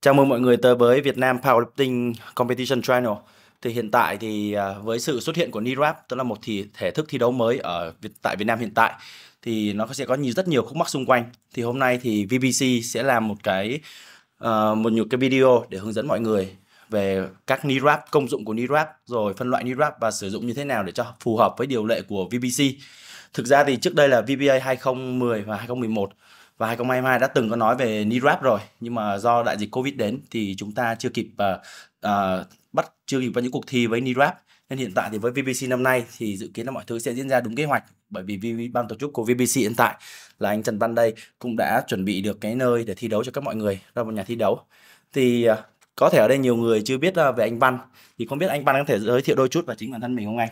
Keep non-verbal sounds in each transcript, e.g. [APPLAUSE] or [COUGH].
Chào mừng mọi người tới với Việt Nam Powerlifting Competition Channel. Thì hiện tại thì à, với sự xuất hiện của NIRAP, tức là một thì thể thức thi đấu mới ở tại Việt Nam hiện tại thì nó sẽ có nhiều rất nhiều khúc mắc xung quanh. Thì hôm nay thì VBC sẽ làm một cái uh, một nhiều cái video để hướng dẫn mọi người về các NIRAP, công dụng của NIRAP, rồi phân loại NIRAP và sử dụng như thế nào để cho phù hợp với điều lệ của VBC. Thực ra thì trước đây là VBA 2010 và 2011 và 2022 đã từng có nói về NIRAP rồi nhưng mà do đại dịch Covid đến thì chúng ta chưa kịp uh, uh, bắt chưa kịp vào những cuộc thi với NIRAP nên hiện tại thì với VBC năm nay thì dự kiến là mọi thứ sẽ diễn ra đúng kế hoạch bởi vì ban tổ chức của VBC hiện tại là anh Trần Văn đây cũng đã chuẩn bị được cái nơi để thi đấu cho các mọi người ra một nhà thi đấu thì uh, có thể ở đây nhiều người chưa biết uh, về anh Văn thì không biết anh Văn có thể giới thiệu đôi chút và chính bản thân mình không anh?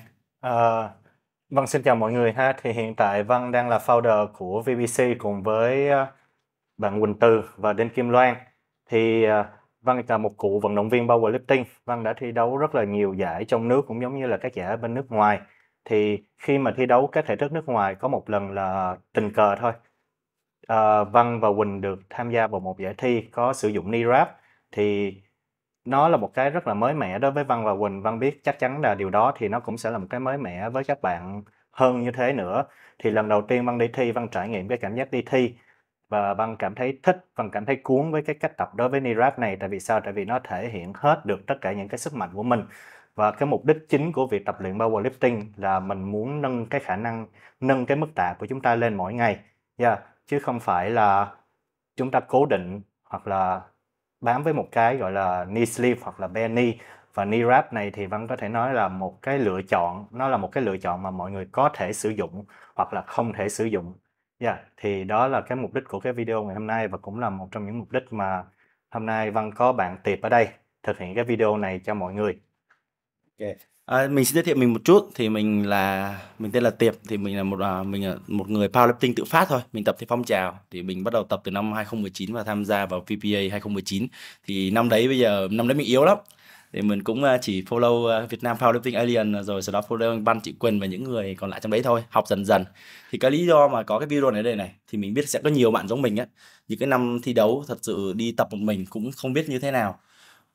uh Vâng, xin chào mọi người ha. Thì hiện tại Văn vâng đang là founder của VBC cùng với ờ, bạn Quỳnh Từ và Đinh Kim Loan. Thì ờ, Văn vâng là một cựu vận động viên powerlifting. Văn vâng đã thi đấu rất là nhiều giải trong nước cũng giống như là các giải bên nước ngoài. Thì khi mà thi đấu các thể thức nước ngoài có một lần là tình cờ thôi. Ờ, Văn và Quỳnh được tham gia vào một giải thi có sử dụng knee wrap. Thì nó là một cái rất là mới mẻ đối với Văn và Quỳnh. Văn biết chắc chắn là điều đó thì nó cũng sẽ là một cái mới mẻ với các bạn hơn như thế nữa. Thì lần đầu tiên Văn đi thi, Văn trải nghiệm cái cảm giác đi thi và Văn cảm thấy thích, Văn cảm thấy cuốn với cái cách tập đối với Nirap này. Tại vì sao? Tại vì nó thể hiện hết được tất cả những cái sức mạnh của mình. Và cái mục đích chính của việc tập luyện powerlifting là mình muốn nâng cái khả năng, nâng cái mức tạ của chúng ta lên mỗi ngày. Yeah. Chứ không phải là chúng ta cố định hoặc là bám với một cái gọi là knee sleeve hoặc là bare knee và knee wrap này thì Văn có thể nói là một cái lựa chọn nó là một cái lựa chọn mà mọi người có thể sử dụng hoặc là không thể sử dụng yeah, dạ, thì đó là cái mục đích của cái video ngày hôm nay và cũng là một trong những mục đích mà hôm nay Văn có bạn Tiệp ở đây thực hiện cái video này cho mọi người Okay. À, mình xin giới thiệu mình một chút thì mình là mình tên là Tiệp thì mình là một à, mình là một người powerlifting tự phát thôi mình tập theo phong trào thì mình bắt đầu tập từ năm 2019 và tham gia vào PPA 2019 thì năm đấy bây giờ năm đấy mình yếu lắm thì mình cũng à, chỉ follow à, Việt Nam Powerlifting Alien à, rồi sau đó follow ban chị Quỳnh và những người còn lại trong đấy thôi học dần dần thì cái lý do mà có cái video này đây này thì mình biết sẽ có nhiều bạn giống mình á những cái năm thi đấu thật sự đi tập một mình cũng không biết như thế nào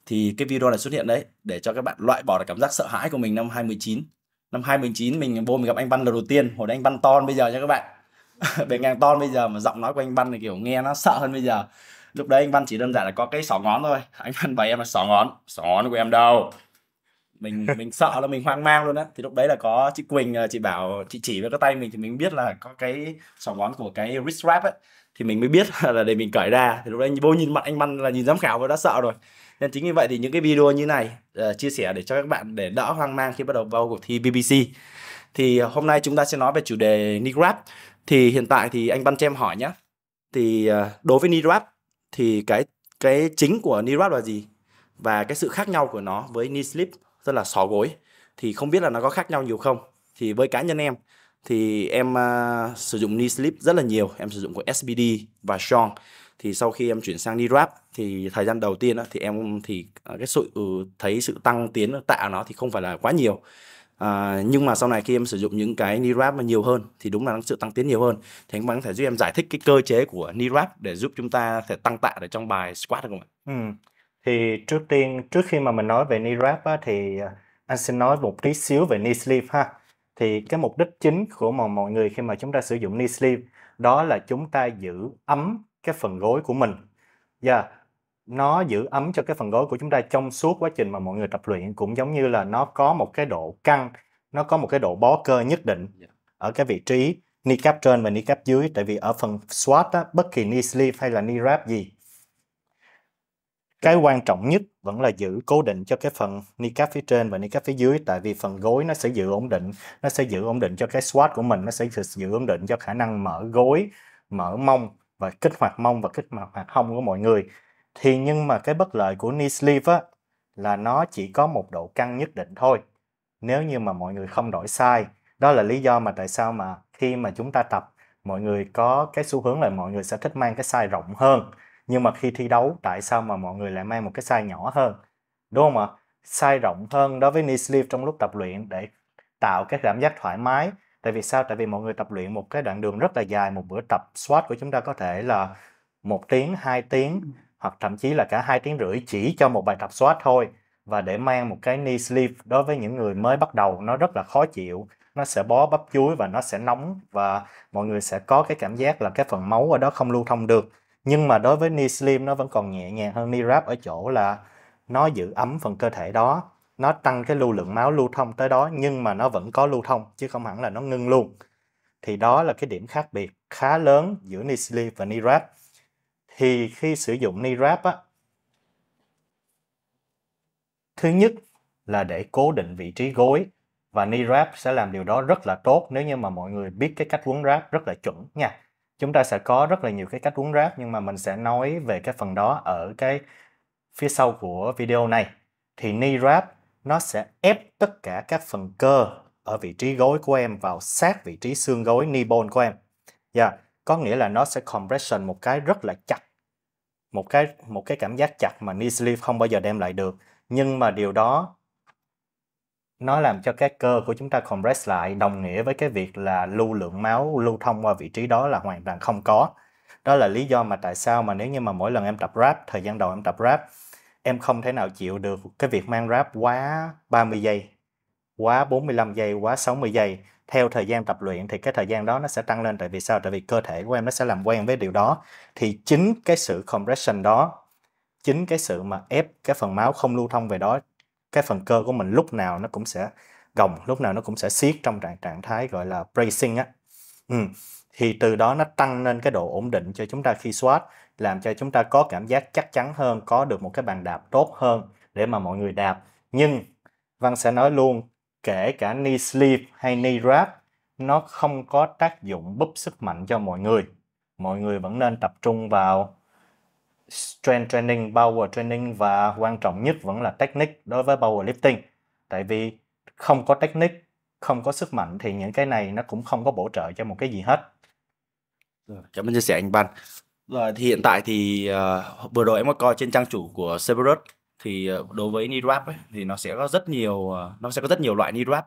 thì cái video này xuất hiện đấy để cho các bạn loại bỏ được cảm giác sợ hãi của mình năm 2019 năm 2019 mình vô mình gặp anh Văn lần đầu tiên hồi đấy anh Văn ton bây giờ nha các bạn về [LAUGHS] ngang ton bây giờ mà giọng nói của anh Văn thì kiểu nghe nó sợ hơn bây giờ lúc đấy anh Văn chỉ đơn giản là có cái sỏ ngón thôi anh Văn bày em là sỏ ngón sỏ ngón của em đâu mình mình sợ là mình hoang mang luôn á thì lúc đấy là có chị Quỳnh ờ, chị bảo chị chỉ với cái tay mình thì mình biết là có cái sỏ ngón của cái wrist wrap ấy thì mình mới biết [LAUGHS] là để mình cởi ra thì lúc đấy vô nhìn mặt anh Văn là nhìn giám khảo và đã sợ rồi nên chính vì vậy thì những cái video như này uh, chia sẻ để cho các bạn để đỡ hoang mang khi bắt đầu vào cuộc thi BBC thì ờ, hôm nay chúng ta sẽ nói về chủ đề NIRAP thì hiện tại thì anh Văn Chem hỏi nhé thì uh, đối với NIRAP thì cái cái chính của NIRAP là gì và cái sự khác nhau của nó với knee slip tức là sò gối thì không biết là nó có khác nhau nhiều không thì với cá nhân em thì em uh, sử dụng knee slip rất là nhiều em sử dụng của SBD và Strong thì sau khi em chuyển sang đi rap thì thời gian đầu tiên á, thì em thì ờ, cái sự ừ, thấy sự tăng tiến ờ, tạ nó thì không phải là quá nhiều À, nhưng mà sau này khi em sử dụng những cái ni rap mà nhiều hơn thì đúng là sự tăng tiến nhiều hơn thì anh có thể giúp em giải thích cái cơ chế của ni rap để giúp chúng ta thể tăng tạ để trong bài squat được không ạ? Ừ. Thì trước tiên trước khi mà mình nói về ni rap á, thì ờ, anh xin nói một tí xíu về knee sleeve ha. Thì cái mục đích chính của mọi người khi mà chúng ta sử dụng knee sleeve đó là chúng ta giữ ấm cái phần gối của mình yeah. nó giữ ấm cho cái phần gối của chúng ta trong suốt quá trình mà mọi người tập luyện cũng giống như là nó có một cái độ căng nó có một cái độ bó cơ nhất định ở cái vị trí cap trên và cap dưới tại vì ở phần squat á, bất kỳ knee sleeve hay là knee wrap gì cái quan trọng nhất vẫn là giữ cố định cho cái phần ni cap phía trên và ni cap phía dưới tại vì phần gối nó sẽ giữ ổn định nó sẽ giữ ổn định cho cái squat của mình nó sẽ giữ ổn định cho khả năng mở gối mở mông và kích hoạt mông và kích hoạt hông của mọi người thì nhưng mà cái bất lợi của knee sleeve á, là nó chỉ có một độ căng nhất định thôi nếu như mà mọi người không đổi sai đó là lý do mà tại sao mà khi mà chúng ta tập mọi người có cái xu hướng là mọi người sẽ thích mang cái size rộng hơn nhưng mà khi thi đấu tại sao mà mọi người lại mang một cái size nhỏ hơn đúng không ạ size rộng hơn đối với knee sleeve trong lúc tập luyện để tạo cái cảm giác thoải mái tại vì sao tại vì mọi người tập luyện một cái đoạn đường rất là dài một bữa tập squat của chúng ta có thể là một tiếng hai tiếng ừ. hoặc thậm chí là cả hai tiếng rưỡi chỉ cho một bài tập squat thôi và để mang một cái knee sleeve đối với những người mới bắt đầu nó rất là khó chịu nó sẽ bó bắp chuối và nó sẽ nóng và mọi người sẽ có cái cảm giác là cái phần máu ở đó không lưu thông được nhưng mà đối với knee sleeve nó vẫn còn nhẹ nhàng hơn knee wrap ở chỗ là nó giữ ấm phần cơ thể đó nó tăng cái lưu lượng máu lưu thông tới đó nhưng mà nó vẫn có lưu thông chứ không hẳn là nó ngưng luôn thì đó là cái điểm khác biệt khá lớn giữa Nisli và NIRAP thì khi sử dụng NIRAP á thứ nhất là để cố định vị trí gối và knee wrap sẽ làm điều đó rất là tốt nếu như mà mọi người biết cái cách quấn wrap rất là chuẩn nha chúng ta sẽ có rất là nhiều cái cách quấn wrap nhưng mà mình sẽ nói về cái phần đó ở cái phía sau của video này thì knee wrap nó sẽ ép tất cả các phần cơ ở vị trí gối của em vào sát vị trí xương gối knee bone của em. Yeah, dạ, có nghĩa là nó sẽ compression một cái rất là chặt. Một cái một cái cảm giác chặt mà knee sleeve không bao giờ đem lại được. Nhưng mà điều đó nó làm cho các cơ của chúng ta compress lại đồng nghĩa với cái việc là lưu lượng máu lưu thông qua vị trí đó là hoàn toàn không có. Đó là lý do mà tại sao mà nếu như mà mỗi lần em tập rap, thời gian đầu em tập rap em không thể nào chịu được cái việc mang rap quá 30 giây, quá 45 giây, quá 60 giây. Theo thời gian tập luyện thì cái thời gian đó nó sẽ tăng lên tại vì sao? Tại vì cơ thể của em nó sẽ làm quen với điều đó. Thì chính cái sự compression đó, chính cái sự mà ép cái phần máu không lưu thông về đó, cái phần cơ của mình lúc nào nó cũng sẽ gồng, lúc nào nó cũng sẽ siết trong trạng trạng thái gọi là bracing á. Ừ. Thì từ đó nó tăng lên cái độ ổn định cho chúng ta khi squat làm cho chúng ta có cảm giác chắc chắn hơn có được một cái bàn đạp tốt hơn để mà mọi người đạp nhưng Văn sẽ nói luôn kể cả knee sleeve hay knee wrap nó không có tác dụng búp sức mạnh cho mọi người mọi người vẫn nên tập trung vào strength training, power training và quan trọng nhất vẫn là technique đối với power lifting. Tại vì không có technique, không có sức mạnh thì những cái này nó cũng không có bổ trợ cho một cái gì hết. Cảm ơn chia sẻ anh Ban. Rồi thì hiện tại thì uh, vừa rồi em có coi trên trang chủ của Cerberus thì uh, đối với knee wrap ấy, thì nó sẽ có rất nhiều uh, nó sẽ có rất nhiều loại knee wrap.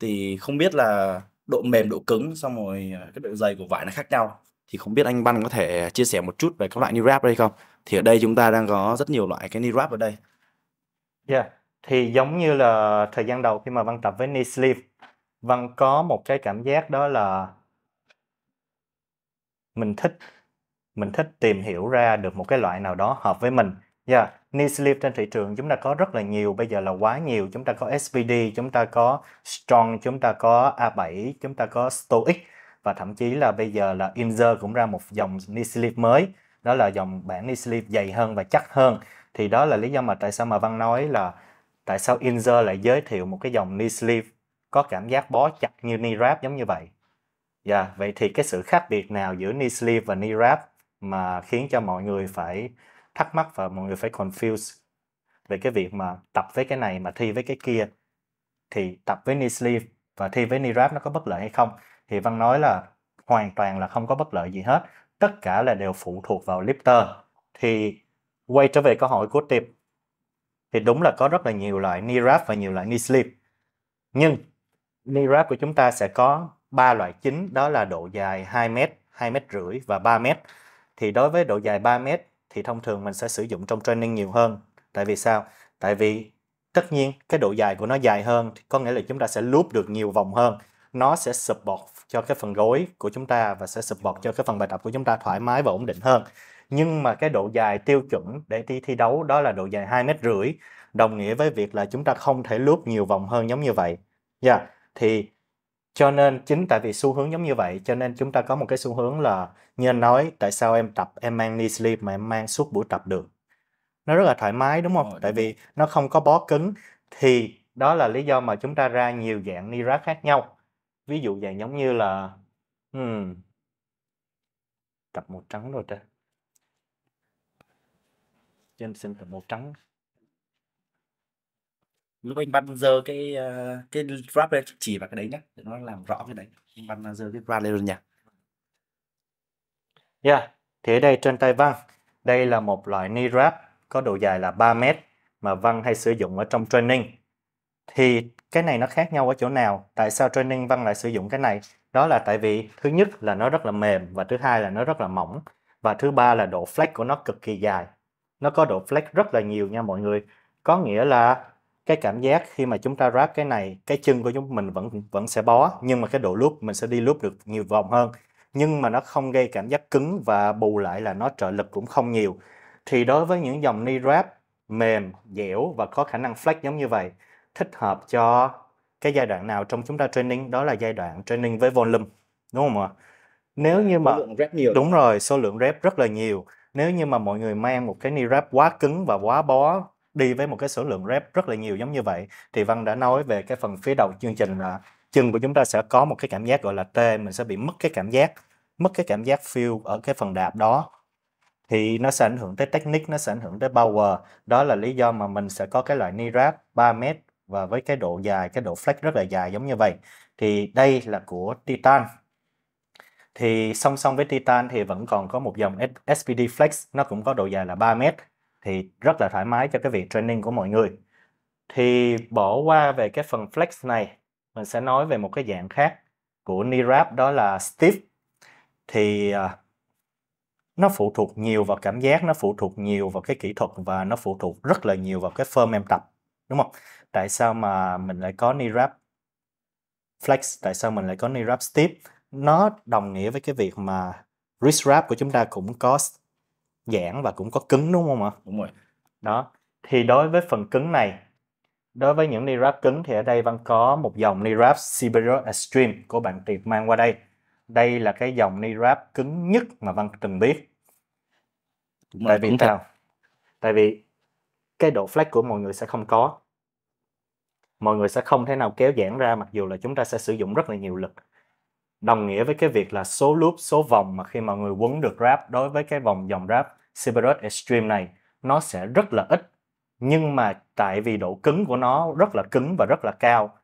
Thì không biết là độ mềm độ cứng xong rồi uh, cái độ dày của vải nó khác nhau. Thì không biết anh Văn có thể chia sẻ một chút về các loại knee wrap đây không? Thì ở đây chúng ta đang có rất nhiều loại cái knee wrap ở đây. Yeah. Dạ, thì giống như là thời gian đầu khi mà Văn tập với knee sleeve, Văn có một cái cảm giác đó là mình thích mình thích tìm hiểu ra được một cái loại nào đó hợp với mình dạ yeah, knee sleeve trên thị trường chúng ta có rất là nhiều bây giờ là quá nhiều chúng ta có SVD chúng ta có strong chúng ta có A7 chúng ta có stoic và thậm chí là bây giờ là Inzer cũng ra một dòng knee sleeve mới đó là dòng bản knee sleeve dày hơn và chắc hơn thì đó là lý do mà tại sao mà Văn nói là tại sao Inzer lại giới thiệu một cái dòng knee sleeve có cảm giác bó chặt như knee wrap giống như vậy dạ yeah, vậy thì cái sự khác biệt nào giữa knee sleeve và knee wrap mà khiến cho mọi người phải thắc mắc và mọi người phải confuse về cái việc mà tập với cái này mà thi với cái kia thì tập với knee sleeve và thi với knee wrap nó có bất lợi hay không thì Văn nói là hoàn toàn là không có bất lợi gì hết tất cả là đều phụ thuộc vào lifter thì quay trở về câu hỏi của Tiệp thì đúng là có rất là nhiều loại knee wrap và nhiều loại knee sleeve nhưng knee wrap của chúng ta sẽ có ba loại chính đó là độ dài 2 m, 2 m rưỡi và 3 mét thì đối với độ dài 3 mét thì thông thường mình sẽ sử dụng trong training nhiều hơn. Tại vì sao? Tại vì tất nhiên cái độ dài của nó dài hơn thì có nghĩa là chúng ta sẽ loop được nhiều vòng hơn. Nó sẽ support cho cái phần gối của chúng ta và sẽ support cho cái phần bài tập của chúng ta thoải mái và ổn định hơn. Nhưng mà cái độ dài tiêu chuẩn để đi thi đấu đó là độ dài 2 mét rưỡi đồng nghĩa với việc là chúng ta không thể loop nhiều vòng hơn giống như vậy. Dạ, yeah. thì cho nên chính tại vì xu hướng giống như vậy cho nên chúng ta có một cái xu hướng là như anh nói tại sao em tập em mang knee sleeve mà em mang suốt buổi tập được nó rất là thoải mái đúng không ừ. tại vì nó không có bó cứng thì đó là lý do mà chúng ta ra nhiều dạng knee wrap khác nhau ví dụ dạng giống như là hmm, tập màu trắng rồi ta cho em xin tập màu trắng Lúc mình băn giơ cái, a, ờ, cái Rap lên, chỉ vào cái đấy nhá, để nó làm rõ cái đấy, mình băn giơ cái Rap lên luôn nha. Yeah, thì đây trên tay Văn, đây là một loại knee wrap có độ dài là 3 mét mà Văn hay sử dụng ở trong training. Thì cái này nó khác nhau ở chỗ nào? Tại sao training Văn lại sử dụng cái này? Đó là tại vì thứ nhất là nó rất là mềm và thứ hai là nó rất là mỏng và thứ ba là độ flex của nó cực kỳ dài. Nó có độ flex rất là nhiều nha mọi người. Có nghĩa là cái cảm giác khi mà chúng ta ráp cái này cái chân của chúng mình vẫn vẫn sẽ bó nhưng mà cái độ loop mình sẽ đi loop được nhiều vòng hơn nhưng mà nó không gây cảm giác cứng và bù lại là nó trợ lực cũng không nhiều thì đối với những dòng ni ráp mềm dẻo và có khả năng flex giống như vậy thích hợp cho cái giai đoạn nào trong chúng ta training đó là giai đoạn training với volume đúng không ạ nếu như mà lượng rep nhiều đúng rồi số lượng rep rất là nhiều nếu như mà mọi người mang một cái ni ráp quá cứng và quá bó đi với một cái số lượng rep rất là nhiều giống như vậy thì Văn đã nói về cái phần phía đầu chương trình là chân của chúng ta sẽ có một cái cảm giác gọi là tê mình sẽ bị mất cái cảm giác mất cái cảm giác feel ở cái phần đạp đó thì nó sẽ ảnh hưởng tới technique nó sẽ ảnh hưởng tới power đó là lý do mà mình sẽ có cái loại knee wrap 3 mét và với cái độ dài cái độ flex rất là dài giống như vậy thì đây là của Titan thì song song với Titan thì vẫn còn có một dòng SPD Flex nó cũng có độ dài là 3 mét thì rất là thoải mái cho cái việc training của mọi người thì bỏ qua về cái phần flex này mình sẽ nói về một cái dạng khác của knee wrap đó là stiff thì à, nó phụ thuộc nhiều vào cảm giác nó phụ thuộc nhiều vào cái kỹ thuật và nó phụ thuộc rất là nhiều vào cái form em tập đúng không tại sao mà mình lại có knee wrap flex tại sao mình lại có knee wrap stiff nó đồng nghĩa với cái việc mà wrist wrap của chúng ta cũng có giãn và cũng có cứng đúng không ạ? Đúng rồi. Đó. Thì đối với phần cứng này, đối với những ni ráp cứng thì ở đây Văn có một dòng ni ráp Siberia Extreme của bạn Tiệp mang qua đây. Đây là cái dòng ni ráp cứng nhất mà Văn từng biết. Đúng Tại vì sao? Tại vì cái độ flex của mọi người sẽ không có mọi người sẽ không thể nào kéo giãn ra mặc dù là chúng ta sẽ sử dụng rất là nhiều lực đồng nghĩa với cái việc là số loop, số vòng mà khi mà người quấn được rap đối với cái vòng dòng rap Sibirus Extreme này nó sẽ rất là ít nhưng mà tại vì độ cứng của nó rất là cứng và rất là cao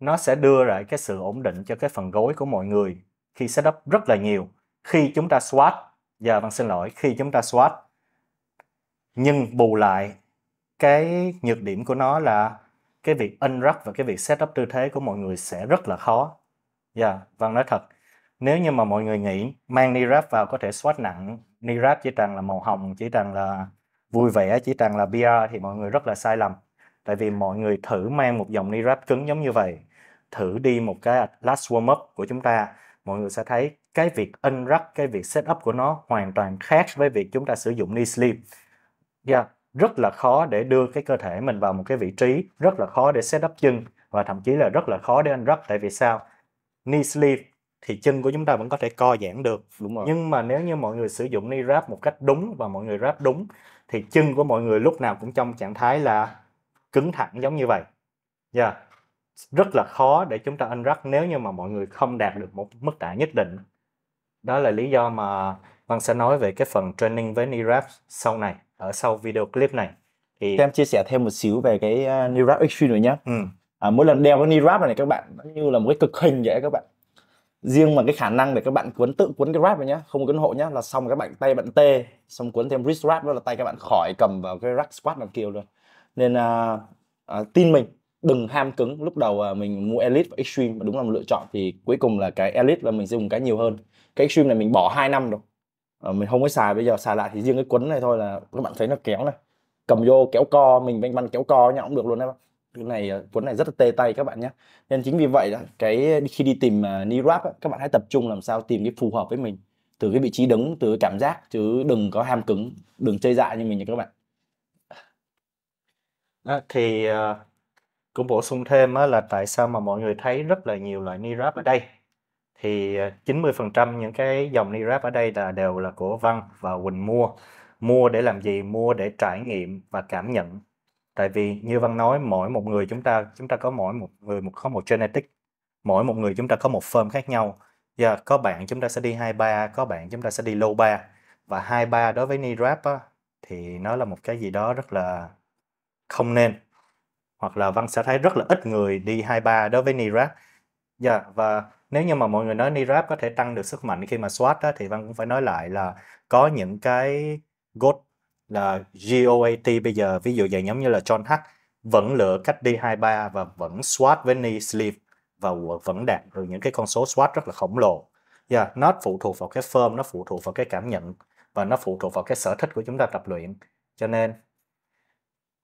nó sẽ đưa lại cái sự ổn định cho cái phần gối của mọi người khi setup rất là nhiều khi chúng ta swat giờ dạ bằng vâng, xin lỗi khi chúng ta swat nhưng bù lại cái nhược điểm của nó là cái việc unwrap và cái việc setup tư thế của mọi người sẽ rất là khó Dạ, yeah, Vân nói thật. Nếu như mà mọi người nghĩ mang ni rap vào có thể soát nặng, ni rap chỉ rằng là màu hồng, chỉ rằng là vui vẻ, chỉ rằng là PR thì mọi người rất là sai lầm. Tại vì mọi người thử mang một dòng ni rap cứng giống như vậy, thử đi một cái last warm up của chúng ta, mọi người sẽ thấy cái việc unwrap, cái việc setup của nó hoàn toàn khác với việc chúng ta sử dụng ni sleep. Yeah, dạ, rất là khó để đưa cái cơ thể mình vào một cái vị trí, rất là khó để setup chân và thậm chí là rất là khó để unwrap tại vì sao? knee sleeve thì chân của chúng ta vẫn có thể co giãn được đúng rồi. nhưng mà nếu như mọi người sử dụng knee wrap một cách đúng và mọi người wrap đúng thì chân của mọi người lúc nào cũng trong trạng thái là cứng thẳng giống như vậy yeah. Dạ. rất là khó để chúng ta unwrap nếu như mà mọi người không đạt được một mức tạ nhất định đó là lý do mà Văn sẽ nói về cái phần training với knee wrap sau này ở sau video clip này thì em chia sẻ thêm một xíu về cái uh, knee wrap extreme nữa nhé ừ à, mỗi lần đeo cái knee wrap này các bạn như là một cái cực hình vậy các bạn riêng mà cái khả năng để các bạn cuốn tự cuốn cái wrap này nhá không cuốn hộ nhá là xong các bạn tay bạn tê xong cuốn thêm wrist wrap đó là tay các bạn khỏi cầm vào cái rack squat làm kiểu luôn nên à, à, tin mình đừng ham cứng lúc đầu à, mình mua elite và extreme đúng là một lựa chọn thì cuối cùng là cái elite là mình sẽ dùng cái nhiều hơn cái extreme này mình bỏ 2 năm rồi à, mình không có xài bây giờ xài lại thì riêng cái cuốn này thôi là các bạn thấy nó kéo này cầm vô kéo co mình banh banh kéo co nhau cũng được luôn đấy cái này ờ, cuốn này rất là tê tay các bạn nhé nên chính vì vậy đó cái khi đi tìm uh, ờ, knee wrap các bạn hãy tập trung làm sao tìm cái phù hợp với mình từ cái vị trí đứng từ cái cảm giác chứ đừng có ham cứng đừng chơi dại như mình nha các bạn à, thì uh, cũng bổ sung thêm á, là tại sao mà mọi người thấy rất là nhiều loại ni wrap ở đây thì 90% những cái dòng ni wrap ở đây là đều là của Văn và Quỳnh mua mua để làm gì mua để trải nghiệm và cảm nhận tại vì như văn nói mỗi một người chúng ta chúng ta có mỗi một người một có một genetic mỗi một người chúng ta có một form khác nhau yeah, dạ, có bạn chúng ta sẽ đi hai ba có bạn chúng ta sẽ đi low ba và hai ba đối với nirap á, thì nó là một cái gì đó rất là không nên hoặc là văn sẽ thấy rất là ít người đi hai ba đối với nirap wrap dạ, yeah, và nếu như mà mọi người nói nirap có thể tăng được sức mạnh khi mà swat á, thì văn cũng phải nói lại là có những cái god là ờ, GOAT bây giờ ví dụ dạng giống như là John Hack vẫn lựa cách D23 và vẫn SWAT với knee sleeve và vẫn đạt được những cái con số SWAT rất là khổng lồ. Yeah, nó phụ thuộc vào cái form, nó phụ thuộc vào cái cảm nhận và nó phụ thuộc vào cái sở thích của chúng ta tập luyện. Cho nên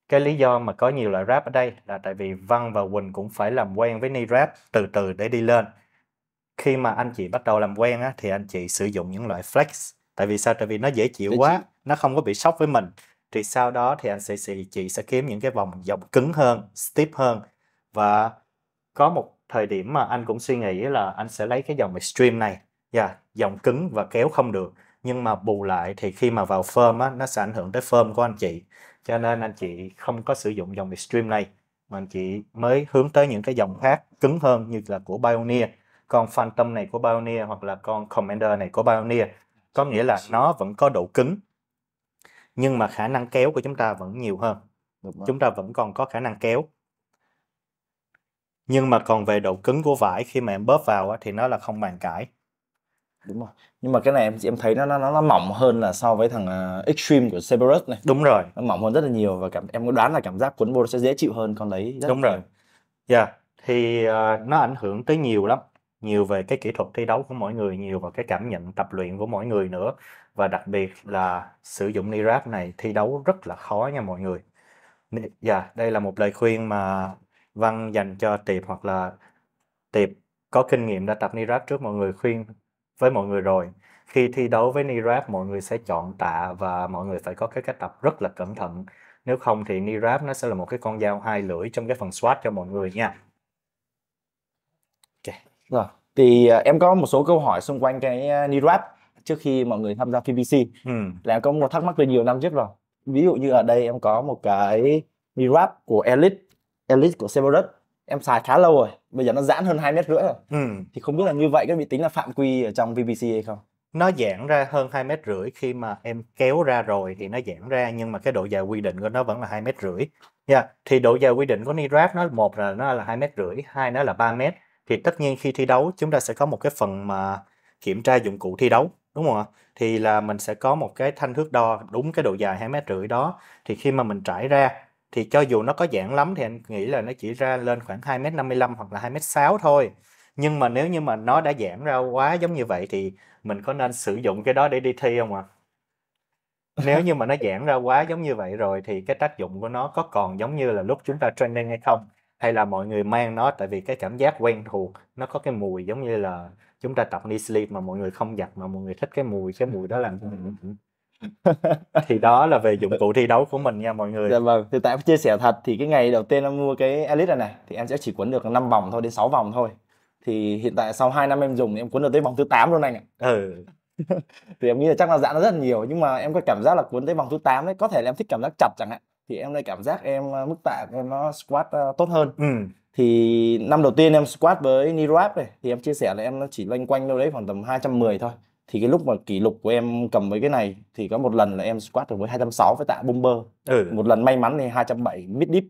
cái lý do mà có nhiều loại rap ở đây là tại vì Văn và Quỳnh cũng phải làm quen với knee rap từ từ để đi lên. Khi mà anh chị bắt đầu làm quen á, thì anh chị sử dụng những loại flex tại vì sao tại vì nó dễ chịu Đấy quá chị. nó không có bị sốc với mình thì sau đó thì anh sẽ chị sẽ kiếm những cái vòng dòng cứng hơn stiff hơn và có một thời điểm mà anh cũng suy nghĩ là anh sẽ lấy cái dòng extreme này yeah, dạ, dòng cứng và kéo không được nhưng mà bù lại thì khi mà vào firm á, nó sẽ ảnh hưởng tới firm của anh chị cho nên anh chị không có sử dụng dòng extreme này mà anh chị mới hướng tới những cái dòng khác cứng hơn như là của Pioneer con Phantom này của Pioneer hoặc là con Commander này của Pioneer có nghĩa là nó vẫn có độ cứng nhưng mà khả năng kéo của chúng ta vẫn nhiều hơn chúng ta vẫn còn có khả năng kéo nhưng mà còn về độ cứng của vải khi mà em bóp vào thì nó là không bàn cãi đúng rồi nhưng mà cái này em em thấy nó nó nó mỏng hơn là so với thằng uh, extreme của Cerberus này đúng rồi nó mỏng hơn rất là nhiều và cảm em có đoán là cảm giác cuốn vô sẽ dễ chịu hơn con đấy rất đúng rồi dạ yeah. thì uh, nó ảnh hưởng tới nhiều lắm nhiều về cái kỹ thuật thi đấu của mỗi người, nhiều vào cái cảm nhận tập luyện của mỗi người nữa. Và đặc biệt là sử dụng ni wrap này thi đấu rất là khó nha mọi người. Dạ, đây là một lời khuyên mà Văn dành cho Tiệp hoặc là Tiệp có kinh nghiệm đã tập ni wrap trước mọi người khuyên với mọi người rồi. Khi thi đấu với ni wrap mọi người sẽ chọn tạ và mọi người phải có cái cách tập rất là cẩn thận. Nếu không thì ni wrap nó sẽ là một cái con dao hai lưỡi trong cái phần swat cho mọi người nha. Rồi. Vâng, thì uh, em có một số câu hỏi xung quanh cái uh, à, NeRap trước khi mọi người tham gia PPC. Ừ. Là em có một thắc mắc từ nhiều năm trước rồi. Ví dụ như ở đây em có một cái NeRap của Elite, Elite của Severus. Em xài khá lâu rồi, bây giờ nó giãn hơn 2 mét rưỡi rồi. Ừ. Thì không biết là như vậy có bị tính là phạm quy ở trong PPC hay không? nó giãn ra hơn hai mét rưỡi khi mà em kéo ra rồi thì nó giãn ra nhưng mà cái độ dài quy định của nó vẫn là hai mét rưỡi nha thì độ dài quy định của nitrap nó một là nó là hai mét rưỡi hai nó là 3 mét thì tất nhiên khi thi đấu chúng ta sẽ có một cái phần mà kiểm tra dụng cụ thi đấu đúng không ạ thì là mình sẽ có một cái thanh thước đo đúng cái độ dài hai mét rưỡi đó thì khi mà mình trải ra thì cho dù nó có giãn lắm thì anh nghĩ là nó chỉ ra lên khoảng 2m55 hoặc là 2m6 thôi nhưng mà nếu như mà nó đã giãn ra quá giống như vậy thì mình có nên sử dụng cái đó để đi thi không ạ à? nếu như mà nó giãn ra quá giống như vậy rồi thì cái tác dụng của nó có còn giống như là lúc chúng ta training hay không hay là mọi người mang nó tại vì cái cảm giác quen thuộc nó có cái mùi giống như là chúng ta tập đi sleep mà mọi người không giặt mà mọi người thích cái mùi cái mùi đó làm ừ. [LAUGHS] thì đó là về dụng cụ thi đấu của mình nha mọi người dạ vâng thì tại chia sẻ thật thì cái ngày đầu tiên em mua cái elite này này thì em sẽ chỉ quấn được 5 vòng thôi đến 6 vòng thôi thì hiện tại sau 2 năm em dùng thì em cuốn được tới vòng thứ 8 luôn anh ạ ừ [LAUGHS] thì em nghĩ là chắc là giãn nó rất là nhiều nhưng mà em có cảm giác là cuốn tới vòng thứ 8 ấy có thể là em thích cảm giác chặt chẳng hạn thì em lại cảm giác em ờ, mức tạ của em nó squat ờ, tốt hơn ừ. thì năm đầu tiên em squat với knee này thì em chia sẻ là em nó chỉ loanh quanh đâu đấy khoảng tầm 210 thôi thì cái lúc mà kỷ lục của em cầm với cái này thì có một lần là em squat được với 206 với tạ bomber ừ. một lần may mắn thì 207 mid dip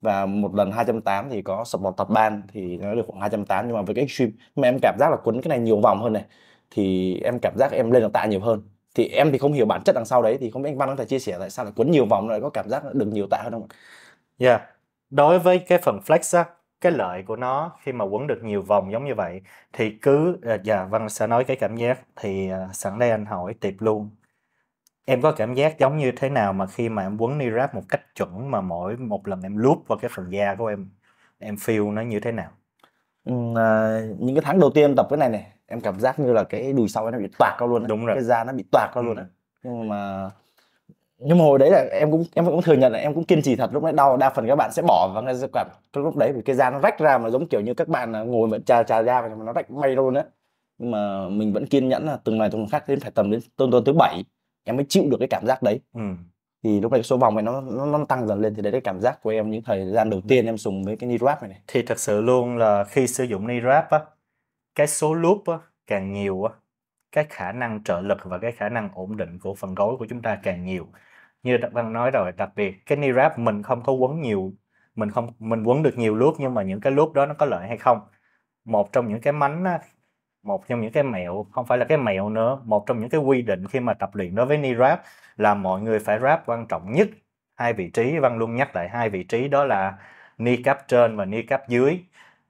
và một lần 208 thì có sập bọt tập ban thì nó được khoảng 208 nhưng mà với cái extreme mà em cảm giác là quấn cái này nhiều vòng hơn này thì em cảm giác em lên được tạ nhiều hơn thì em thì không hiểu bản chất đằng sau đấy thì không biết anh Văn có thể chia sẻ tại sao lại quấn nhiều vòng lại có cảm giác được nhiều tạ hơn không ạ? Yeah. Dạ. Đối với cái phần flex á, cái lợi của nó khi mà quấn được nhiều vòng giống như vậy thì cứ ờ, dạ Văn sẽ nói cái cảm giác thì ờ, sẵn đây anh hỏi tiệp luôn. Em có cảm giác giống như thế nào mà khi mà em quấn ni ráp một cách chuẩn mà mỗi một lần em lúp vào cái phần da của em em feel nó như thế nào? Ừ, à, những cái tháng đầu tiên tập cái này này em cảm giác như là cái đùi sau em nó bị toạc cao luôn ấy. đúng rồi cái da nó bị toạc cao ừ. luôn ấy. nhưng mà nhưng mà hồi đấy là em cũng em cũng thừa nhận là em cũng kiên trì thật lúc đấy đau đa phần các bạn sẽ bỏ và ngay cảm lúc đấy vì cái da nó rách ra mà giống kiểu như các bạn ngồi mà trà trà da mà nó rách bay luôn đấy nhưng mà mình vẫn kiên nhẫn là từng ngày từng khác đến phải tầm đến tuần tuần thứ bảy em mới chịu được cái cảm giác đấy ừ. thì lúc này số vòng này nó, nó nó tăng dần lên thì đấy là cảm giác của em những thời gian đầu tiên em dùng với cái ni rap này, này thì thật sự luôn là khi sử dụng ni rap á cái số loop á, càng nhiều á, cái khả năng trợ lực và cái khả năng ổn định của phần gối của chúng ta càng nhiều như đặc văn nói rồi đặc biệt cái knee wrap mình không có quấn nhiều mình không mình quấn được nhiều loop nhưng mà những cái loop đó nó có lợi hay không một trong những cái mánh một trong những cái mẹo không phải là cái mẹo nữa một trong những cái quy định khi mà tập luyện đối với knee wrap là mọi người phải wrap quan trọng nhất hai vị trí văn luôn nhắc lại hai vị trí đó là knee cap trên và knee cap dưới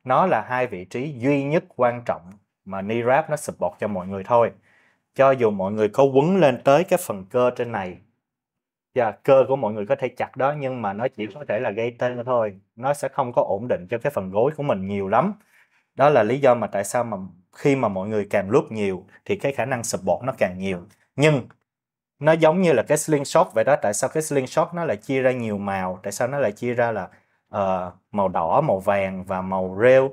nó là hai vị trí duy nhất quan trọng mà knee wrap nó support cho mọi người thôi cho dù mọi người có quấn lên tới cái phần cơ trên này và yeah, cơ của mọi người có thể chặt đó nhưng mà nó chỉ có thể là gây tê thôi nó sẽ không có ổn định cho cái phần gối của mình nhiều lắm đó là lý do mà tại sao mà khi mà mọi người càng lúc nhiều thì cái khả năng support nó càng nhiều nhưng nó giống như là cái slingshot vậy đó tại sao cái slingshot nó lại chia ra nhiều màu tại sao nó lại chia ra là uh, màu đỏ màu vàng và màu rêu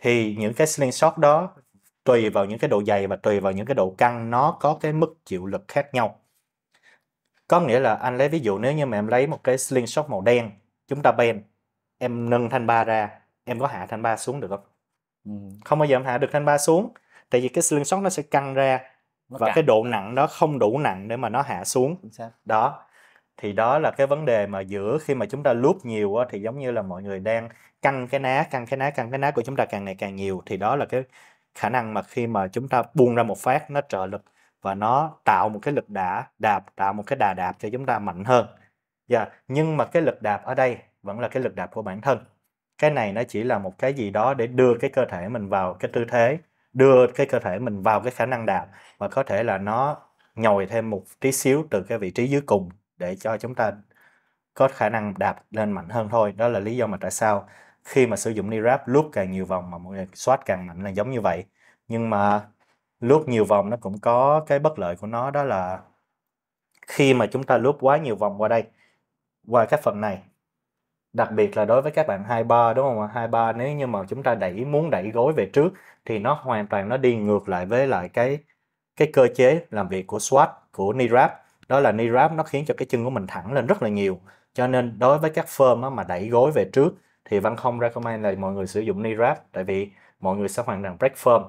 thì những cái slingshot đó tùy vào những cái độ dày và tùy vào những cái độ căng nó có cái mức chịu lực khác nhau có nghĩa là anh lấy ví dụ nếu như mà em lấy một cái slingshot màu đen chúng ta bend em nâng thanh ba ra em có hạ thanh ba xuống được không ừ. không bao giờ em hạ được thanh ba xuống tại vì cái slingshot nó sẽ căng ra và cái độ nặng đó không đủ nặng để mà nó hạ xuống đó thì đó là cái vấn đề mà giữa khi mà chúng ta loop nhiều á, thì giống như là mọi người đang căng cái ná căng cái ná căng cái ná của chúng ta càng ngày càng nhiều thì đó là cái khả năng mà khi mà chúng ta buông ra một phát nó trợ lực và nó tạo một cái lực đả đạp tạo một cái đà đạp cho chúng ta mạnh hơn yeah. Dạ, nhưng mà cái lực đạp ở đây vẫn là cái lực đạp của bản thân cái này nó chỉ là một cái gì đó để đưa cái cơ thể mình vào cái tư thế đưa cái cơ thể mình vào cái khả năng đạp và có thể là nó nhồi thêm một tí xíu từ cái vị trí dưới cùng để cho chúng ta có khả năng đạp lên mạnh hơn thôi đó là lý do mà tại sao khi mà sử dụng ni wrap lúc càng nhiều vòng mà mọi người soát càng mạnh là giống như vậy nhưng mà lúc nhiều vòng nó cũng có cái bất lợi của nó đó là khi mà chúng ta lướt quá nhiều vòng qua đây qua các phần này đặc biệt là đối với các bạn hai ba đúng không hai ba nếu như mà chúng ta đẩy muốn đẩy gối về trước thì nó hoàn toàn nó đi ngược lại với lại cái cái cơ chế làm việc của SWAT của wrap đó là knee wrap nó khiến cho cái chân của mình thẳng lên rất là nhiều cho nên đối với các firm á, mà đẩy gối về trước thì văn không recommend là mọi người sử dụng knee wrap tại vì mọi người sẽ hoàn rằng break firm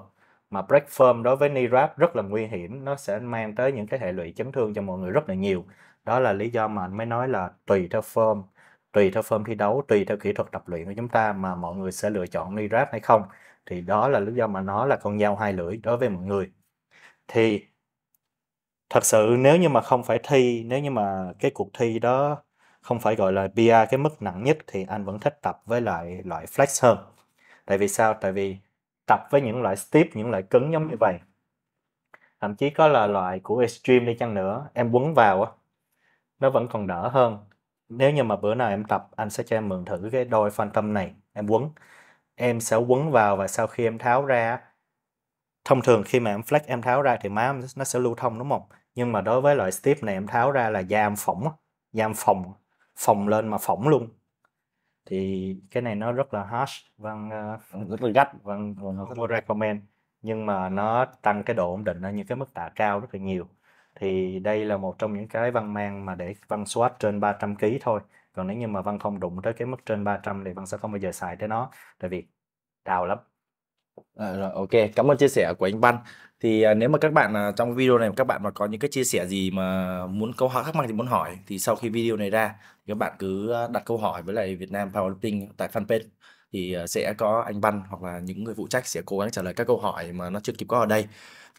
mà break firm đối với knee wrap rất là nguy hiểm nó sẽ mang tới những cái hệ lụy chấn thương cho mọi người rất là nhiều đó là lý do mà anh mới nói là tùy theo firm tùy theo form thi đấu tùy theo kỹ thuật tập luyện của chúng ta mà mọi người sẽ lựa chọn knee wrap hay không thì đó là lý do mà nó là con dao hai lưỡi đối với mọi người thì thật sự nếu như mà không phải thi nếu như mà cái cuộc thi đó không phải gọi là bia cái mức nặng nhất thì anh vẫn thích tập với lại loại flex hơn tại vì sao tại vì tập với những loại stiff những loại cứng giống như vậy thậm chí có là loại của extreme đi chăng nữa em quấn vào á nó vẫn còn đỡ hơn nếu như mà bữa nào em tập anh sẽ cho em mượn thử cái đôi phantom này em quấn em sẽ quấn vào và sau khi em tháo ra thông thường khi mà em flex em tháo ra thì má nó sẽ lưu thông đúng không nhưng mà đối với loại stiff này em tháo ra là da em phỏng da em phồng phồng lên mà phỏng luôn thì cái này nó rất là harsh vâng uh, rất là gắt vâng vâng không recommend nhưng mà nó tăng cái độ ổn định ở những cái mức tạ cao rất là nhiều thì đây là một trong những cái văn mang mà để văn swap trên 300 kg thôi còn nếu như mà văn không đụng tới cái mức trên 300 thì văn sẽ không bao giờ xài tới nó tại vì đau lắm À, rồi, ok, cảm ơn chia sẻ của anh Văn. Thì à, nếu mà các bạn à, trong video này các bạn mà có những cái chia sẻ gì mà muốn câu hỏi thắc mắc thì muốn hỏi thì sau khi video này ra thì các bạn cứ à, đặt câu hỏi với lại Việt Nam Powerlifting tại fanpage thì à, sẽ có anh Văn hoặc là những người phụ trách sẽ cố gắng trả lời các câu hỏi mà nó chưa kịp có ở đây.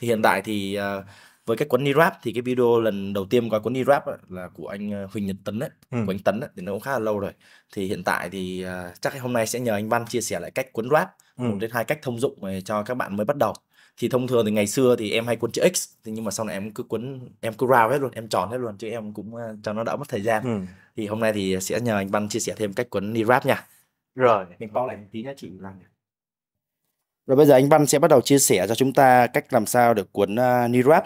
Thì hiện tại thì à, với cái quấn rap thì cái video lần đầu tiên coi ni rap là của anh ờ, Huỳnh Nhật Tấn đấy ừ. của anh Tấn đấy thì nó cũng khá là lâu rồi thì hiện tại thì uh, chắc hôm nay sẽ nhờ anh Văn chia sẻ lại cách quấn rap ừ. một đến hai cách thông dụng ờ, cho các bạn mới bắt đầu thì thông thường thì ngày xưa thì em hay cuốn chữ x nhưng mà sau này em cứ cuốn em cứ round hết luôn em tròn hết luôn chứ em cũng cho nó đỡ mất thời gian ừ. thì hôm nay thì sẽ nhờ anh Văn chia sẻ thêm cách cuốn ni rap nha rồi mình bao lại một tí nhá chị làm rồi bây giờ anh Văn sẽ bắt đầu chia sẻ cho chúng ta cách làm sao để cuốn uh, ni rap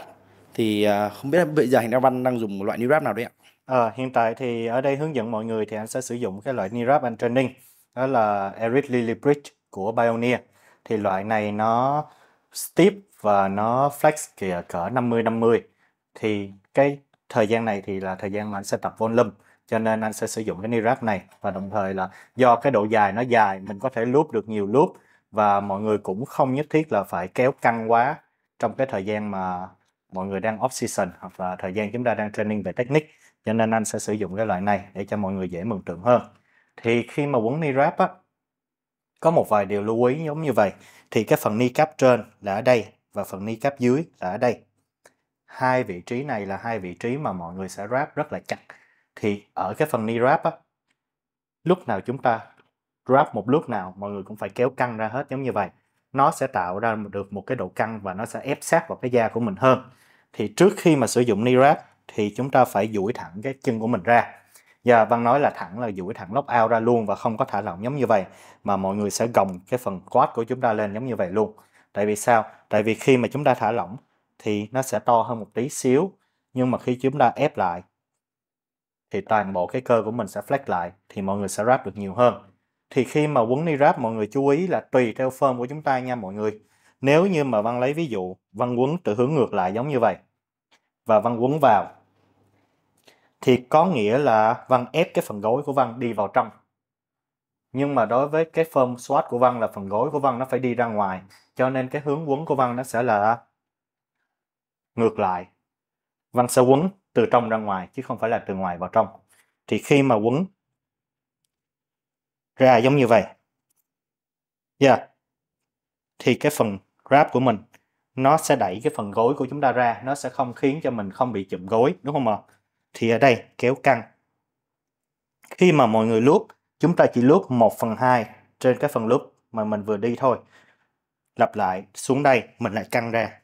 thì à, không biết bây giờ anh đa văn đang dùng một loại wrap nào đấy ạ? À, hiện tại thì ở đây hướng dẫn mọi người thì anh sẽ sử dụng cái loại wrap anh training đó là Eric Lilly Bridge của Pioneer thì loại này nó stiff và nó flex kìa cỡ 50-50 thì cái thời gian này thì là thời gian mà anh sẽ tập volume cho nên anh sẽ sử dụng cái wrap này và đồng thời là do cái độ dài nó dài mình có thể loop được nhiều loop và mọi người cũng không nhất thiết là phải kéo căng quá trong cái thời gian mà mọi người đang off season hoặc là thời gian chúng ta đang training về technique cho nên anh sẽ sử dụng cái loại này để cho mọi người dễ mường tượng hơn thì khi mà quấn ni wrap á có một vài điều lưu ý giống như vậy thì cái phần ni cap trên là ở đây và phần ni cap dưới là ở đây hai vị trí này là hai vị trí mà mọi người sẽ wrap rất là chặt thì ở cái phần ni wrap á lúc nào chúng ta wrap một lúc nào mọi người cũng phải kéo căng ra hết giống như vậy nó sẽ tạo ra được một cái độ căng và nó sẽ ép sát vào cái da của mình hơn thì trước khi mà sử dụng ni wrap thì chúng ta phải duỗi thẳng cái chân của mình ra và yeah, Văn nói là thẳng là duỗi thẳng lóc out ra luôn và không có thả lỏng giống như vậy mà mọi người sẽ gồng cái phần quad của chúng ta lên giống như vậy luôn tại vì sao tại vì khi mà chúng ta thả lỏng thì nó sẽ to hơn một tí xíu nhưng mà khi chúng ta ép lại thì toàn bộ cái cơ của mình sẽ flex lại thì mọi người sẽ wrap được nhiều hơn thì khi mà quấn ni ráp mọi người chú ý là tùy theo form của chúng ta nha mọi người nếu như mà văn lấy ví dụ văn quấn từ hướng ngược lại giống như vậy và văn quấn vào thì có nghĩa là văn ép cái phần gối của văn đi vào trong nhưng mà đối với cái form swat của văn là phần gối của văn nó phải đi ra ngoài cho nên cái hướng quấn của văn nó sẽ là ngược lại văn sẽ quấn từ trong ra ngoài chứ không phải là từ ngoài vào trong thì khi mà quấn ra giống như vậy. Yeah. Thì cái phần grab của mình nó sẽ đẩy cái phần gối của chúng ta ra, nó sẽ không khiến cho mình không bị chụm gối, đúng không ạ? Thì ở đây kéo căng. Khi mà mọi người lướt, chúng ta chỉ lướt 1 phần 2 trên cái phần lướt mà mình vừa đi thôi. Lặp lại, xuống đây, mình lại căng ra.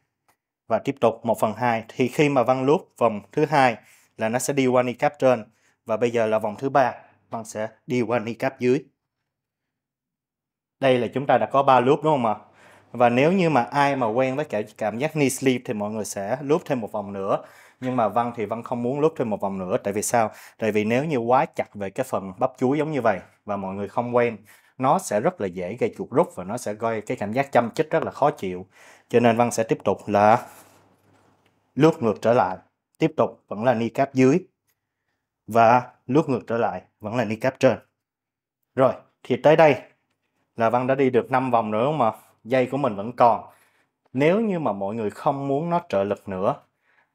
Và tiếp tục 1 phần 2. Thì khi mà văn lướt vòng thứ hai là nó sẽ đi qua ni cap trên. Và bây giờ là vòng thứ ba, văn sẽ đi qua ni cap dưới đây là chúng ta đã có ba loop đúng không ạ? Và nếu như mà ai mà quen với cả cảm giác knee sleep thì mọi người sẽ loop thêm một vòng nữa. Nhưng mà Văn thì Văn không muốn loop thêm một vòng nữa. Tại vì sao? Tại vì nếu như quá chặt về cái phần bắp chuối giống như vậy và mọi người không quen, nó sẽ rất là dễ gây chuột rút và nó sẽ gây cái cảm giác chăm chích rất là khó chịu. Cho nên Văn sẽ tiếp tục là lướt ngược trở lại. Tiếp tục vẫn là knee cap dưới và lướt ngược trở lại vẫn là knee cap trên. Rồi, thì tới đây là Văn đã đi được 5 vòng nữa không mà dây của mình vẫn còn nếu như mà mọi người không muốn nó trợ lực nữa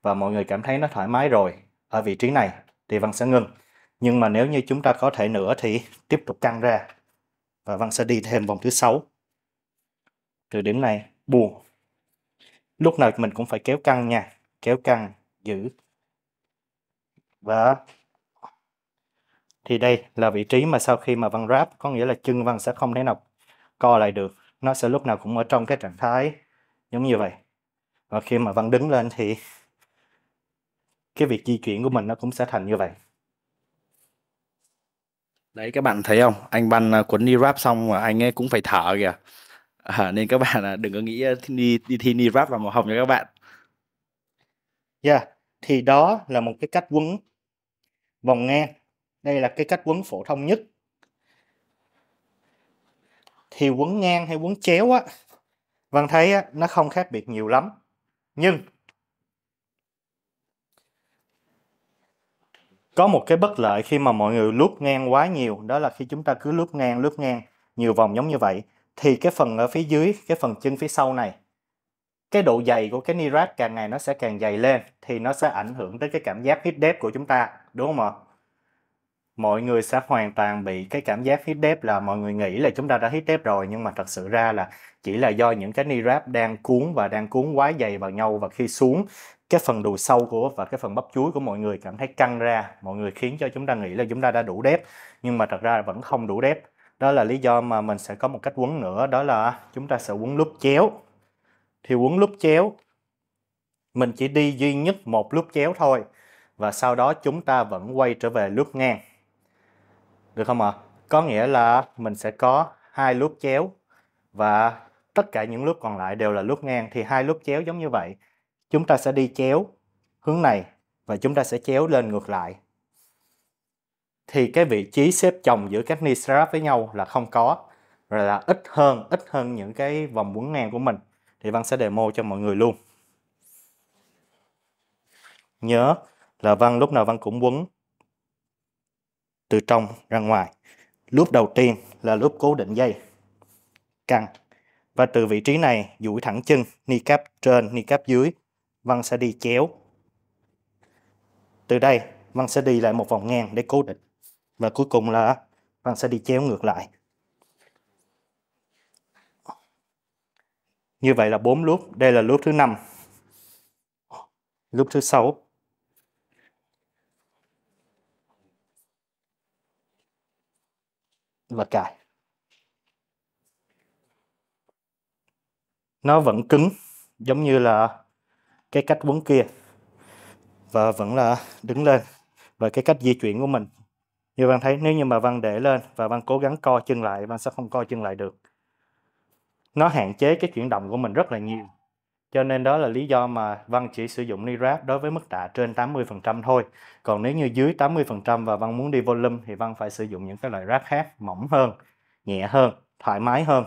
và mọi người cảm thấy nó thoải mái rồi ở vị trí này thì Văn sẽ ngừng nhưng mà nếu như chúng ta có thể nữa thì tiếp tục căng ra và Văn sẽ đi thêm vòng thứ sáu từ điểm này buồn lúc nào mình cũng phải kéo căng nha kéo căng giữ và thì đây là vị trí mà sau khi mà văn ráp có nghĩa là chân văn sẽ không thể nào co lại được nó sẽ lúc nào cũng ở trong cái trạng thái giống như vậy và khi mà văn đứng lên thì cái việc di chuyển của mình nó cũng sẽ thành như vậy đấy các bạn thấy không anh ban à, cuốn đi rap xong mà anh ấy cũng phải thở kìa à, nên các bạn à, đừng có nghĩ đi đi thi đi rap vào màu hồng cho các bạn yeah dạ, thì đó là một cái cách quấn vòng nghe đây là cái cách quấn phổ thông nhất thì quấn ngang hay quấn chéo á Vân thấy á, nó không khác biệt nhiều lắm nhưng có một cái bất lợi khi mà mọi người lướt ngang quá nhiều đó là khi chúng ta cứ lướt ngang lướt ngang nhiều vòng giống như vậy thì cái phần ở phía dưới cái phần chân phía sau này cái độ dày của cái ni rác càng ngày nó sẽ càng dày lên thì nó sẽ ảnh hưởng tới cái cảm giác hip đếp của chúng ta đúng không ạ mọi người sẽ hoàn toàn bị cái cảm giác hít dev là mọi người nghĩ là chúng ta đã hít dev rồi nhưng mà thật sự ra là chỉ là do những cái ni wrap đang cuốn và đang cuốn quá dày vào nhau và khi xuống cái phần đùi sâu của và cái phần bắp chuối của mọi người cảm thấy căng ra mọi người khiến cho chúng ta nghĩ là chúng ta đã đủ đép nhưng mà thật ra vẫn không đủ đép đó là lý do mà mình sẽ có một cách quấn nữa đó là chúng ta sẽ quấn lúp chéo thì quấn lúp chéo mình chỉ đi duy nhất một lúp chéo thôi và sau đó chúng ta vẫn quay trở về lúp ngang được không ạ? À? Có nghĩa là mình sẽ có hai lút chéo và tất cả những lút còn lại đều là lút ngang thì hai lút chéo giống như vậy. Chúng ta sẽ đi chéo hướng này và chúng ta sẽ chéo lên ngược lại. Thì cái vị trí xếp chồng giữa các ni strap với nhau là không có, rồi là ít hơn, ít hơn những cái vòng quấn ngang của mình. Thì Văn sẽ demo cho mọi người luôn. Nhớ là Văn lúc nào Văn cũng quấn từ trong ra ngoài. Lúp đầu tiên là lúp cố định dây, căng. Và từ vị trí này duỗi thẳng chân, ni cáp trên, ni cáp dưới, Văn sẽ đi chéo. Từ đây, Văn sẽ đi lại một vòng ngang để cố định. Và cuối cùng là Văn sẽ đi chéo ngược lại. Như vậy là 4 lúp, đây là lúp thứ 5. Lúp thứ 6. và cài nó vẫn cứng giống như là cái cách quấn kia và vẫn là đứng lên và cái cách di chuyển của mình như bạn thấy nếu như mà văn để lên và văn cố gắng co chân lại văn sẽ không co chân lại được nó hạn chế cái chuyển động của mình rất là nhiều cho nên đó là lý do mà Văn chỉ sử dụng NIRAP đối với mức tạ trên 80% thôi. Còn nếu như dưới 80% và Văn muốn đi volume thì Văn phải sử dụng những cái loại rác khác mỏng hơn, nhẹ hơn, thoải mái hơn.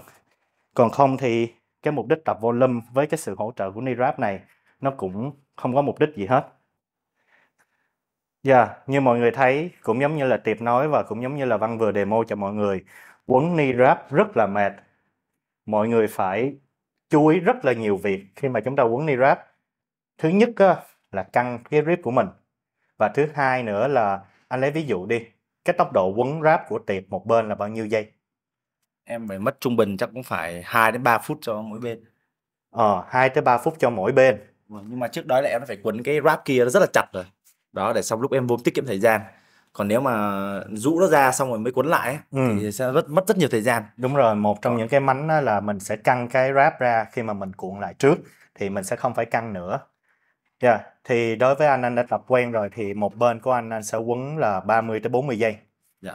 Còn không thì cái mục đích tập volume với cái sự hỗ trợ của NIRAP này nó cũng không có mục đích gì hết. Dạ, yeah, như mọi người thấy, cũng giống như là Tiệp nói và cũng giống như là Văn vừa demo cho mọi người, quấn ni ráp rất là mệt. Mọi người phải chú ý rất là nhiều việc khi mà chúng ta quấn ni wrap thứ nhất là căng cái rip của mình và thứ hai nữa là anh lấy ví dụ đi cái tốc độ quấn wrap của tiệp một bên là bao nhiêu giây em phải mất trung bình chắc cũng phải 2 đến 3 phút cho mỗi bên ờ 2 tới 3 phút cho mỗi bên vâng, nhưng mà trước đó là em phải quấn cái wrap kia nó rất là chặt rồi đó để xong lúc em vô tiết kiệm thời gian còn nếu mà rũ nó ra xong rồi mới cuốn lại ấy, ừ. thì sẽ rất mất rất nhiều thời gian đúng rồi một trong ờ. những cái mánh là mình sẽ căng cái wrap ra khi mà mình cuộn lại trước thì mình sẽ không phải căng nữa yeah. thì đối với anh anh đã tập quen rồi thì một bên của anh anh sẽ quấn là 30 tới 40 giây yeah. Dạ.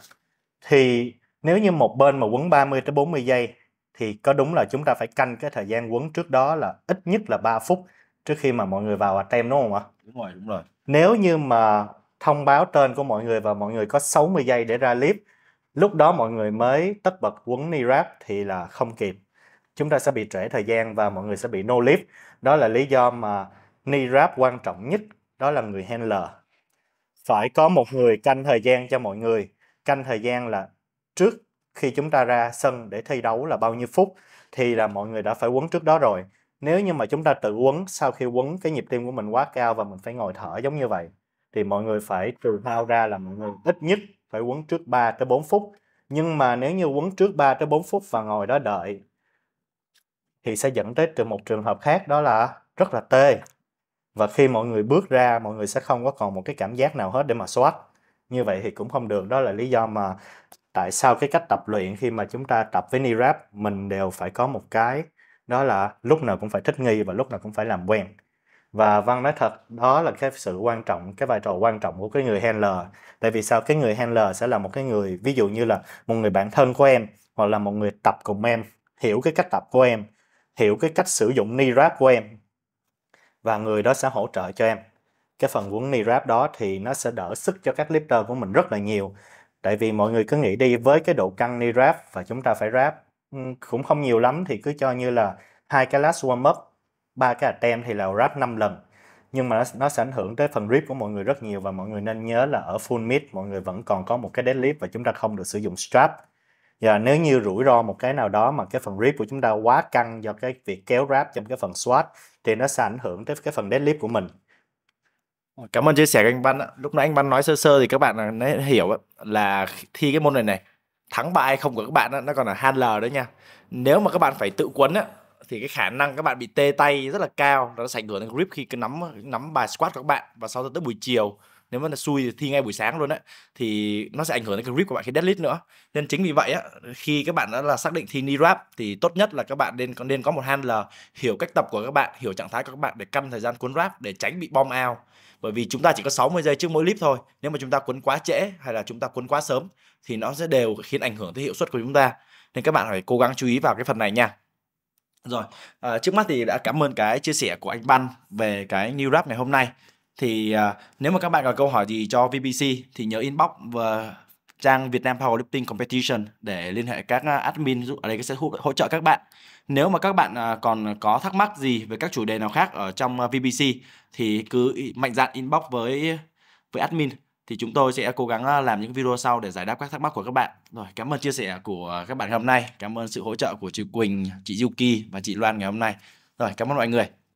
thì nếu như một bên mà quấn 30 tới 40 giây thì có đúng là chúng ta phải canh cái thời gian quấn trước đó là ít nhất là 3 phút trước khi mà mọi người vào attempt đúng không ạ? Đúng rồi, đúng rồi. Nếu như mà thông báo tên của mọi người và mọi người có 60 giây để ra clip lúc đó mọi người mới tất bật quấn ni rap thì là không kịp chúng ta sẽ bị trễ thời gian và mọi người sẽ bị no clip đó là lý do mà ni rap quan trọng nhất đó là người handler phải có một người canh thời gian cho mọi người canh thời gian là trước khi chúng ta ra sân để thi đấu là bao nhiêu phút thì là mọi người đã phải quấn trước đó rồi nếu như mà chúng ta tự quấn sau khi quấn cái nhịp tim của mình quá cao và mình phải ngồi thở giống như vậy thì mọi người phải trừ hao ra là mọi người ít nhất phải quấn trước 3 tới 4 phút. Nhưng mà nếu như quấn trước 3 tới 4 phút và ngồi đó đợi thì sẽ dẫn tới từ một trường hợp khác đó là rất là tê. Và khi mọi người bước ra, mọi người sẽ không có còn một cái cảm giác nào hết để mà swat. Như vậy thì cũng không được. Đó là lý do mà tại sao cái cách tập luyện khi mà chúng ta tập với knee wrap mình đều phải có một cái đó là lúc nào cũng phải thích nghi và lúc nào cũng phải làm quen và văn nói thật đó là cái sự quan trọng cái vai trò quan trọng của cái người handler tại vì sao cái người handler sẽ là một cái người ví dụ như là một người bạn thân của em hoặc là một người tập cùng em hiểu cái cách tập của em hiểu cái cách sử dụng ni wrap của em và người đó sẽ hỗ trợ cho em cái phần quấn ni wrap đó thì nó sẽ đỡ sức cho các lifter của mình rất là nhiều tại vì mọi người cứ nghĩ đi với cái độ căng ni wrap và chúng ta phải wrap cũng không nhiều lắm thì cứ cho như là hai cái last warm up ba cái attempt thì là wrap 5 lần nhưng mà nó, nó sẽ ảnh hưởng tới phần rip của mọi người rất nhiều và mọi người nên nhớ là ở full mid mọi người vẫn còn có một cái deadlift và chúng ta không được sử dụng strap và nếu như rủi ro một cái nào đó mà cái phần rip của chúng ta quá căng do cái việc kéo wrap trong cái phần squat thì nó sẽ ảnh hưởng tới cái phần deadlift của mình Cảm ơn chia sẻ của anh Văn Lúc nãy anh Văn nói sơ sơ thì các bạn à, nên hiểu là thi cái môn này này, thắng bại không của các bạn nó còn là handler đấy nha. Nếu mà các bạn phải tự quấn á thì cái khả năng các bạn bị tê tay rất là cao nó sẽ ảnh hưởng đến grip khi cứ nắm nắm bài squat của các bạn và sau đó tới buổi chiều nếu mà là xui thi ngay buổi sáng luôn đấy thì nó sẽ ảnh hưởng đến cái grip của bạn khi deadlift nữa nên chính vì vậy á khi các bạn đã là xác định thi knee wrap thì tốt nhất là các bạn nên nên có một hand là hiểu cách tập của các bạn hiểu trạng thái của các bạn để căn thời gian cuốn wrap để tránh bị bom ao bởi vì chúng ta chỉ có 60 giây trước mỗi clip thôi nếu mà chúng ta cuốn quá trễ hay là chúng ta cuốn quá sớm thì nó sẽ đều khiến ảnh hưởng tới hiệu suất của chúng ta nên các bạn phải cố gắng chú ý vào cái phần này nha rồi, à, trước mắt thì đã cảm ơn cái chia sẻ của anh Ban về cái new rap ngày hôm nay. Thì à, nếu mà các bạn có câu hỏi gì cho VBC thì nhớ inbox và trang Việt Nam Powerlifting Competition để liên hệ các à, admin ở đây sẽ hỗ trợ các bạn. Nếu mà các bạn à, còn có thắc mắc gì về các chủ đề nào khác ở trong à, VBC thì cứ mạnh dạn inbox với với admin thì chúng tôi sẽ cố gắng à, làm những video sau để giải đáp các thắc mắc của các bạn. Rồi, cảm ơn chia sẻ của các bạn ngày hôm nay. Cảm ơn sự hỗ trợ của chị Quỳnh, chị Yuki và chị Loan ngày hôm nay. Rồi, cảm ơn mọi người.